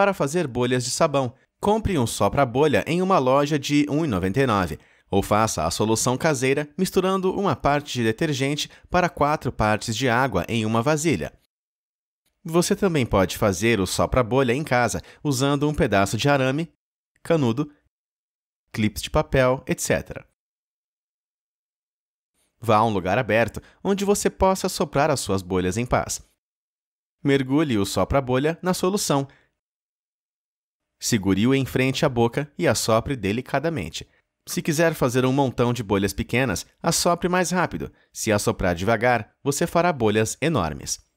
para fazer bolhas de sabão. Compre um para bolha em uma loja de R$ 1,99. Ou faça a solução caseira misturando uma parte de detergente para quatro partes de água em uma vasilha. Você também pode fazer o para bolha em casa usando um pedaço de arame, canudo, clips de papel, etc. Vá a um lugar aberto onde você possa soprar as suas bolhas em paz. Mergulhe o sopra-bolha na solução Segure-o em frente à boca e assopre delicadamente. Se quiser fazer um montão de bolhas pequenas, assopre mais rápido. Se assoprar devagar, você fará bolhas enormes.